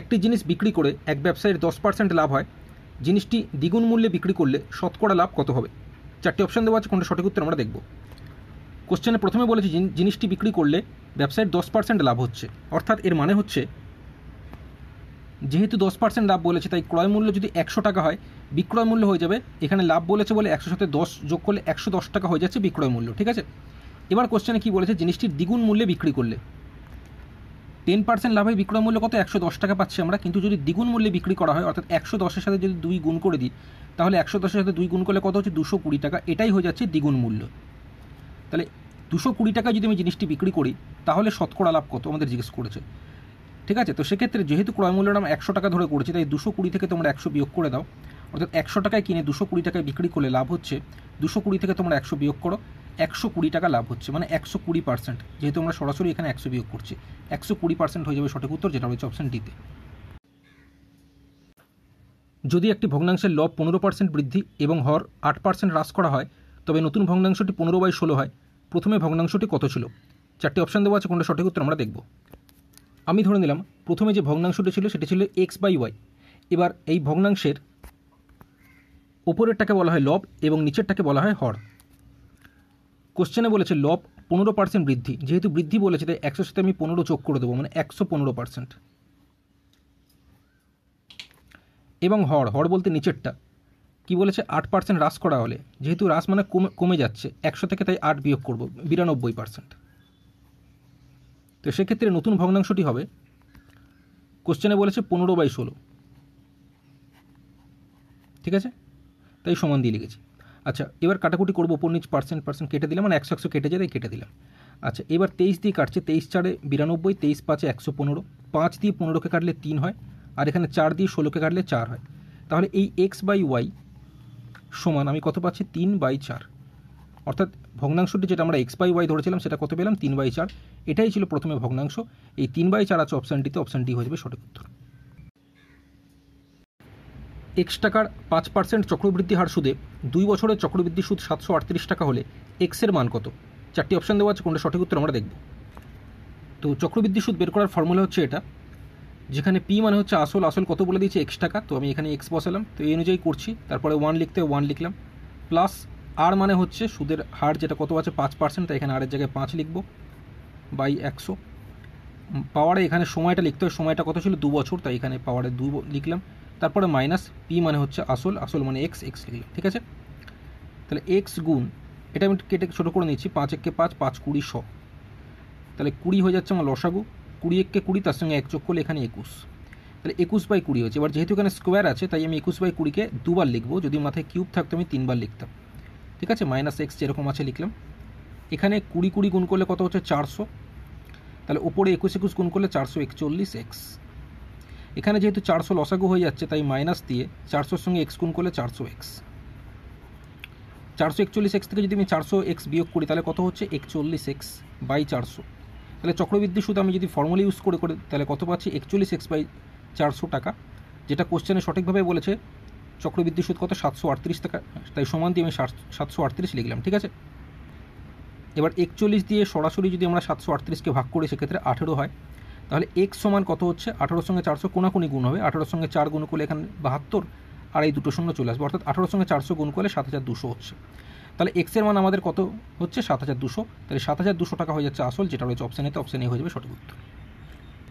একটি জিনিস বিক্রি করে এক ব্যবসায়ীর দশ পার্সেন্ট লাভ হয় জিনিসটি দ্বিগুণ মূল্যে বিক্রি করলে শতকরা লাভ কত হবে চারটি অপশান দেওয়া আছে কোনটা সঠিক উত্তর আমরা দেখব কোশ্চেনে প্রথমে বলেছি জিনিসটি বিক্রি করলে ব্যবসায়ের দশ পার্সেন্ট লাভ হচ্ছে অর্থাৎ এর মানে হচ্ছে যেহেতু দশ পার্সেন্ট লাভ বলেছে তাই ক্রয় মূল্য যদি একশো টাকা হয় বিক্রয় মূল্য হয়ে যাবে এখানে লাভ বলেছে বলে একশো সাথে দশ যোগ করলে একশো দশ টাকা হয়ে যাচ্ছে বিক্রয় মূল্য ঠিক আছে এবার কোশ্চেনে কী বলেছে জিনিসটির দ্বিগুণ মূল্যে বিক্রি করলে টেন পার্সেন্ট লাভে বিক্রয় মূল্য কত একশো দশ টাকা পাচ্ছি আমরা কিন্তু যদি দ্বিগুণ মূল্যে বিক্রি করা হয় অর্থাৎ একশো দশের সাথে যদি দুই গুণ করে দিই তাহলে একশো দশের সাথে দুই গুণ করলে কত হচ্ছে দুশো কুড়ি টাকা এটাই হয়ে যাচ্ছে দ্বিগুণ মূল্য তাহলে দুশো কুড়ি টাকায় যদি আমি জিনিসটি বিক্রি করি তাহলে শতকরা লাভ কত আমাদের জিজ্ঞেস করেছে ঠিক আছে তো সেক্ষেত্রে যেহেতু ক্রয় মূল্যটা আমরা একশো টাকা ধরে করেছি তাই দুশো কুড়ি থেকে তোমরা একশো বিয়োগ করে দাও অর্থাৎ একশো টাকায় কিনে দুশো কুড়ি টাকায় বিক্রি করলে লাভ হচ্ছে দুশো কুড়ি থেকে তোমরা একশো বিয়োগ করো একশো কুড়ি টাকা লাভ হচ্ছে মানে একশো কুড়ি পার্সেন্ট যেহেতু আমরা সরাসরি এখানে একশো বিয়োগ করছি একশো কুড়ি পার্সেন্ট হয়ে যাবে সঠিক উত্তর যেটা রয়েছে অপশান ডিতে যদি একটি ভগ্নাংশের লব পনেরো পার্সেন্ট বৃদ্ধি এবং হর আট পার্সেন্ট হ্রাস করা হয় তবে নতুন ভগ্নাংশটি পনেরো বাই ষোলো হয় প্রথমে ভগ্নাংশটি কত ছিল চারটি অপশান দেওয়া আছে কোনটা সঠিক উত্তর আমরা দেখব আমি ধরে নিলাম প্রথমে যে ভগ্নাংশটি ছিল সেটি ছিল এক্স বাই ওয়াই এবার এই ভগ্নাংশের ওপরেরটাকে বলা হয় লব এবং নিচেরটাকে বলা হয় হর কোশ্চেনে বলেছে লব পনেরো পার্সেন্ট বৃদ্ধি যেহেতু বৃদ্ধি বলেছে তাই একশোর সাথে আমি পনেরো যোগ করে দেবো মানে একশো পনেরো পার্সেন্ট এবং হর হর বলতে নিচেরটা কি বলেছে আট পার্সেন্ট হ্রাস করা হলে যেহেতু হ্রাস মানে কমে কমে যাচ্ছে একশো থেকে তাই আট বিয়োগ করব বিরানব্বই পার্সেন্ট তো সেক্ষেত্রে নতুন ভগ্নাংশটি হবে কোশ্চেনে বলেছে পনেরো বাই ষোলো ঠিক আছে তাই সমান দিয়ে লিখেছি আচ্ছা এবার কাটাকুটি করবো ওপর নিচ পার্সেন্ট পার্সেন্ট কেটে দিলাম মানে একশো একশো কেটে যায় কেটে দিলাম আচ্ছা এবার তেইশ দিয়ে কাটছে তেইশ চারে বিরানব্বই তেইশ পাঁচে একশো পনেরো পাঁচ দিয়ে পনেরোকে কাটলে তিন হয় আর এখানে চার দিয়ে ষোলোকে কাটলে চার হয় তাহলে এই এক্স বাই ওয়াই সমান আমি কত পাচ্ছি তিন বাই চার অর্থাৎ ভগ্নাংশটি যেটা আমরা এক্স বাই ওয়াই ধরেছিলাম সেটা কত পেলাম তিন বাই চার এটাই ছিল প্রথমে ভগ্নাংশ এই তিন বাই চার আছে অপশানটিতে অপশানটি হয়ে যাবে সঠিক উত্তর এক্স টাকার পাঁচ পার্সেন্ট চক্রবৃদ্ধি হার সুদে দুই বছরের চক্রবৃদ্ধি সুদ সাতশো আটত্রিশ টাকা হলে এক্সের মান কত চারটি অপশান দেওয়া আছে কোনটা সঠিক উত্তর আমরা দেখব তো চক্রবৃদ্ধি সুদ বের করার ফর্মুলা হচ্ছে এটা যেখানে পি মানে হচ্ছে আসল আসল কত বলে দিয়েছে এক্স টাকা তো আমি এখানে এক্স বসালাম তো এই অনুযায়ী করছি তারপরে ওয়ান লিখতে ওয়ান লিখলাম প্লাস আর মানে হচ্ছে সুদের হার যেটা কত আছে পাঁচ পার্সেন্ট তাই এখানে আরের জায়গায় পাঁচ লিখব বাই একশো পাওয়ারে এখানে সময়টা লিখতে হয় সময়টা কত ছিল দু বছর তাই এখানে পাওয়ারে দু লিখলাম তারপরে মাইনাস পি মানে হচ্ছে আসল আসল মানে এক্স এক্স লিখলাম ঠিক আছে তাহলে এক্স গুণ এটা আমি কেটে ছোটো করে নিচ্ছি পাঁচ এককে পাঁচ পাঁচ কুড়ি শ তাহলে কুড়ি হয়ে যাচ্ছে আমার লসাগু কুড়ি এককে কুড়ি তার সঙ্গে এক যোগ করলে এখানে একুশ তাহলে একুশ বাই কুড়ি হচ্ছে এবার যেহেতু এখানে স্কোয়ার আছে তাই আমি একুশ বাই কুড়িকে দুবার লিখবো যদি মাথায় কিউব থাকতো আমি তিনবার লিখতাম ঠিক আছে মাইনাস এক্স যেরকম আছে লিখলাম এখানে কুড়ি কুড়ি গুণ করলে কত হচ্ছে চারশো তাহলে ওপরে একুশ একুশ গুণ করলে চারশো একচল্লিশ এক্স এখানে যেহেতু চারশো লসাগু হয়ে যাচ্ছে তাই মাইনাস দিয়ে চারশোর সঙ্গে এক্স গুণ করলে চারশো এক্স চারশো একচল্লিশ এক্স থেকে যদি আমি চারশো এক্স বিয়োগ করি তাহলে কত হচ্ছে একচল্লিশ এক্স বাই চারশো তাহলে চক্রবৃদ্ধি সুদ আমি যদি ফর্মুলি ইউজ করে করে তাহলে কত পাচ্ছি একচল্লিশ এক্স বাই চারশো টাকা যেটা কোশ্চেনে সঠিকভাবে বলেছে চক্রবৃদ্ধি সুদ কত সাতশো আটত্রিশ টাকা তাই সমান দিয়ে আমি সাতশো আটত্রিশ লিখলাম ঠিক আছে এবার একচল্লিশ দিয়ে সরাসরি যদি আমরা সাতশো আটত্রিশকে ভাগ করি সেক্ষেত্রে আঠেরো হয় তাহলে এক্স সমান কত হচ্ছে আঠারোর সঙ্গে চারশো কোনাকুনি গুণ হবে আঠারোর সঙ্গে চার গুণ করলে এখানে বাহাত্তর আর এই দুটো শূন্য চলে আসবে অর্থাৎ আঠারোর সঙ্গে চারশো গুণ করলে সাত হাজার দুশো হচ্ছে তাহলে এক্সের মান আমাদের কত হচ্ছে সাত হাজার দুশো তাহলে সাত হাজার দুশো টাকা হয়ে যাচ্ছে আসল যেটা রয়েছে অপশান এতে অপশান এ হয়ে যাবে সঠিক উত্তর